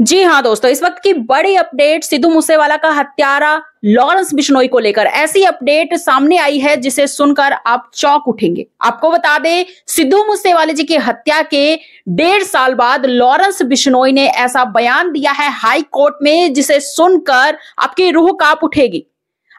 जी हाँ दोस्तों इस वक्त की बड़ी अपडेट सिद्धू मूसेवाला का हत्यारा लॉरेंस बिश्नोई को लेकर ऐसी अपडेट सामने आई है जिसे सुनकर आप चौक उठेंगे आपको बता दें सिद्धू मूसेवाले जी की हत्या के डेढ़ साल बाद लॉरेंस बिश्नोई ने ऐसा बयान दिया है हाई कोर्ट में जिसे सुनकर आपकी रूह कांप उठेगी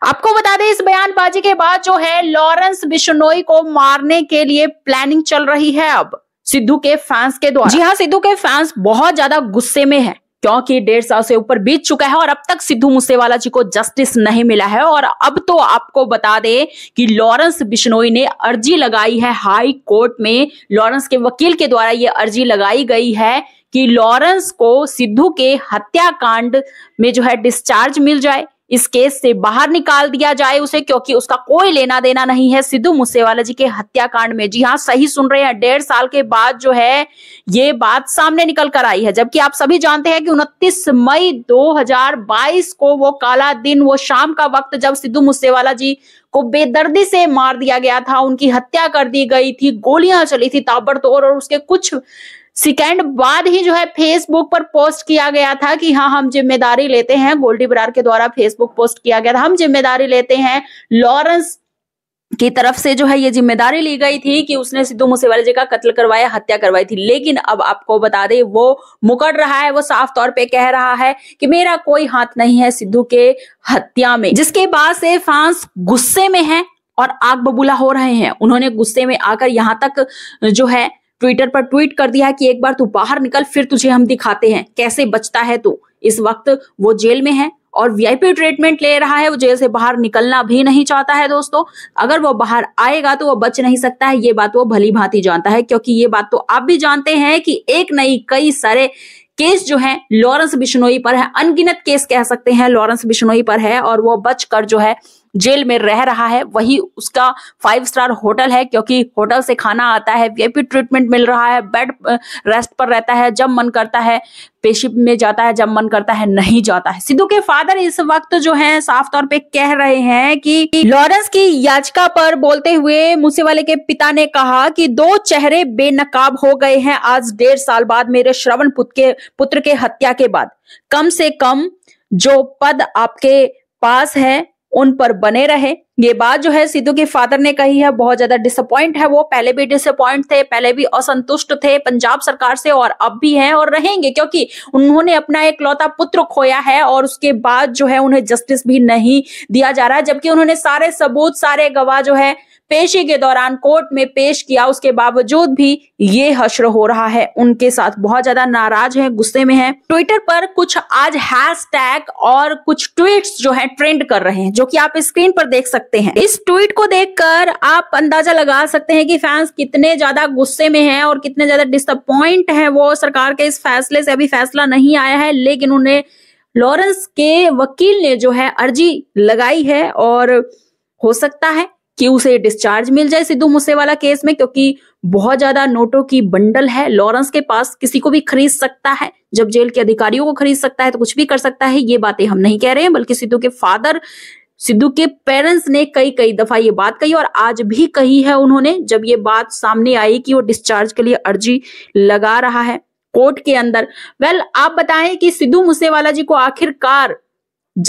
आपको बता दें इस बयानबाजी के बाद जो है लॉरेंस बिश्नोई को मारने के लिए प्लानिंग चल रही है अब सिद्धू के फैंस के द्वारा जी हाँ सिद्धू के फैंस बहुत ज्यादा गुस्से में हैं क्योंकि डेढ़ साल से ऊपर बीत चुका है और अब तक सिद्धू मूसेवाला जी को जस्टिस नहीं मिला है और अब तो आपको बता दें कि लॉरेंस बिश्नोई ने अर्जी लगाई है हाई कोर्ट में लॉरेंस के वकील के द्वारा ये अर्जी लगाई गई है कि लॉरेंस को सिद्धू के हत्याकांड में जो है डिस्चार्ज मिल जाए इस केस से बाहर निकाल दिया जाए उसे क्योंकि उसका कोई लेना देना नहीं है सिद्धू मूसेवाला जी के हत्याकांड में जी हाँ सही सुन रहे हैं डेढ़ साल के बाद जो है ये बात सामने निकल कर आई है जबकि आप सभी जानते हैं कि उनतीस मई 2022 को वो काला दिन वो शाम का वक्त जब सिद्धू मूसेवाला जी को बेदर्दी से मार दिया गया था उनकी हत्या कर दी गई थी गोलियां चली थी ताबड़तोड़ और उसके कुछ सेकेंड बाद ही जो है फेसबुक पर पोस्ट किया गया था कि हाँ हम जिम्मेदारी लेते हैं गोल्डी बरार के द्वारा फेसबुक पोस्ट किया गया था हम जिम्मेदारी लेते हैं लॉरेंस की तरफ से जो है ये जिम्मेदारी ली गई थी कि उसने सिद्धू मूसेवाला जी का कत्ल करवाया हत्या करवाई थी लेकिन अब आपको बता दें वो मुकड़ रहा है वो साफ तौर पे कह रहा है कि मेरा कोई हाथ नहीं है सिद्धू के हत्या में जिसके बाद से फ्रांस गुस्से में है और आग बबूला हो रहे हैं उन्होंने गुस्से में आकर यहाँ तक जो है ट्विटर पर ट्वीट कर दिया कि एक बार तू बाहर निकल फिर तुझे हम दिखाते हैं कैसे बचता है तू इस वक्त वो जेल में है और वीआईपी ट्रीटमेंट ले रहा है वो जेल से बाहर निकलना भी नहीं चाहता है दोस्तों अगर वो बाहर आएगा तो वो बच नहीं सकता है ये बात वो भली भांति जानता है क्योंकि ये बात तो आप भी जानते हैं कि एक नहीं कई सारे केस जो है लॉरेंस बिश्नोई पर है अनगिनत केस कह सकते हैं लॉरेंस बिश्नोई पर है और वो बचकर जो है जेल में रह रहा है वही उसका फाइव स्टार होटल है क्योंकि होटल से खाना आता है वीआईपी ट्रीटमेंट मिल रहा है बेड रेस्ट पर रहता है जब मन करता है पेशिप में जाता है जब मन करता है नहीं जाता है सिद्धू के फादर इस वक्त जो हैं साफ तौर पे कह रहे हैं कि लॉरेंस की याचिका पर बोलते हुए मूसेवाले के पिता ने कहा कि दो चेहरे बेनकाब हो गए हैं आज डेढ़ साल बाद मेरे श्रवण पुत्र के पुत्र के हत्या के बाद कम से कम जो पद आपके पास है उन पर बने रहे ये बात जो है सिद्धू के फादर ने कही है बहुत ज्यादा डिसअपॉइंट है वो पहले भी डिसअपॉइंट थे पहले भी असंतुष्ट थे पंजाब सरकार से और अब भी हैं और रहेंगे क्योंकि उन्होंने अपना एक लौता पुत्र खोया है और उसके बाद जो है उन्हें जस्टिस भी नहीं दिया जा रहा है जबकि उन्होंने सारे सबूत सारे गवाह जो है पेशी के दौरान कोर्ट में पेश किया उसके बावजूद भी ये हश्र हो रहा है उनके साथ बहुत ज्यादा नाराज है गुस्से में है ट्विटर पर कुछ आज हैशटैग और कुछ ट्वीट्स जो है ट्रेंड कर रहे हैं जो कि आप स्क्रीन पर देख सकते हैं इस ट्वीट को देखकर आप अंदाजा लगा सकते हैं कि फैंस कितने ज्यादा गुस्से में है और कितने ज्यादा डिसअपॉइंट है वो सरकार के इस फैसले से अभी फैसला नहीं आया है लेकिन उन्हें लॉरेंस के वकील ने जो है अर्जी लगाई है और हो सकता है कि उसे डिस्चार्ज मिल जाए सिद्धू मूसेवाला केस में क्योंकि बहुत ज्यादा नोटों की बंडल है लॉरेंस के पास किसी को भी खरीद सकता है जब जेल के अधिकारियों को खरीद सकता है तो कुछ भी कर सकता है ये बातें हम नहीं कह रहे हैं बल्कि सिद्धू के फादर सिद्धू के पेरेंट्स ने कई कई दफा ये बात कही और आज भी कही है उन्होंने जब ये बात सामने आई कि वो डिस्चार्ज के लिए अर्जी लगा रहा है कोर्ट के अंदर वेल आप बताएं कि सिद्धू मूसेवाला जी को आखिरकार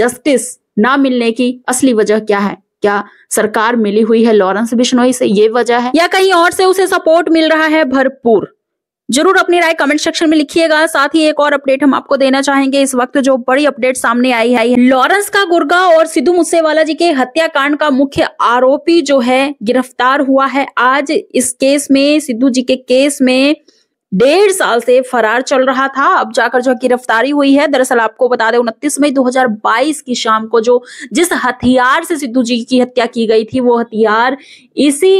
जस्टिस ना मिलने की असली वजह क्या है क्या सरकार मिली हुई है लॉरेंस बिश्नोई से ये वजह है या कहीं और से उसे सपोर्ट मिल रहा है भरपूर जरूर अपनी राय कमेंट सेक्शन में लिखिएगा साथ ही एक और अपडेट हम आपको देना चाहेंगे इस वक्त जो बड़ी अपडेट सामने आई है लॉरेंस का गुर्गा और सिद्धू मूसेवाला जी के हत्याकांड का मुख्य आरोपी जो है गिरफ्तार हुआ है आज इस केस में सिद्धू जी के केस में डेढ़ साल से फरार चल रहा था अब जाकर जो गिरफ्तारी हुई है दरअसल आपको बता दें उनतीस मई 2022 की शाम को जो जिस हथियार से सिद्धू जी की हत्या की गई थी वो हथियार इसी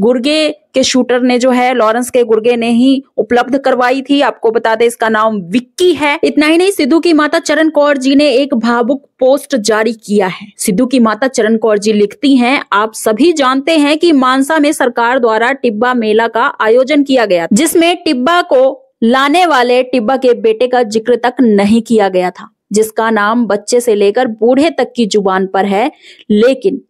गुर्गे के शूटर ने जो है लॉरेंस के गुर्गे ने ही उपलब्ध करवाई थी आपको बता दें इसका नाम विक्की है इतना ही नहीं सिद्धू की माता चरण कौर जी ने एक भावुक पोस्ट जारी किया है सिद्धू की माता चरण कौर जी लिखती हैं आप सभी जानते हैं कि मानसा में सरकार द्वारा टिब्बा मेला का आयोजन किया गया जिसमे टिब्बा को लाने वाले टिब्बा के बेटे का जिक्र तक नहीं किया गया था जिसका नाम बच्चे से लेकर बूढ़े तक की जुबान पर है लेकिन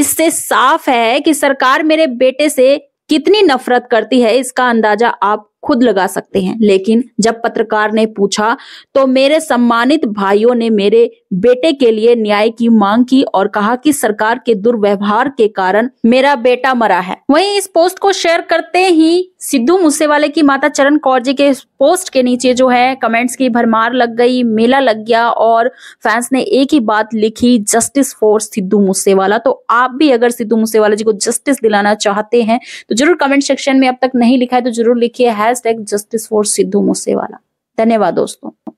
इससे साफ है कि सरकार मेरे बेटे से कितनी नफरत करती है इसका अंदाजा आप खुद लगा सकते हैं लेकिन जब पत्रकार ने पूछा तो मेरे सम्मानित भाइयों ने मेरे बेटे के लिए न्याय की मांग की और कहा कि सरकार के दुर्व्यवहार के कारण मेरा बेटा मरा है वहीं इस पोस्ट को शेयर करते ही सिद्धू मूसेवाले की माता चरण कौर जी के पोस्ट के नीचे जो है कमेंट्स की भरमार लग गई मेला लग गया और फैंस ने एक ही बात लिखी जस्टिस फॉर सिद्धू मूसेवाला तो आप भी अगर सिद्धू मूसेवाला जी को जस्टिस दिलाना चाहते हैं तो जरूर कमेंट सेक्शन में अब तक नहीं लिखा है तो जरूर लिखिए है hashtag justice for Sidhu Moosewala धन्यवाद दोस्तों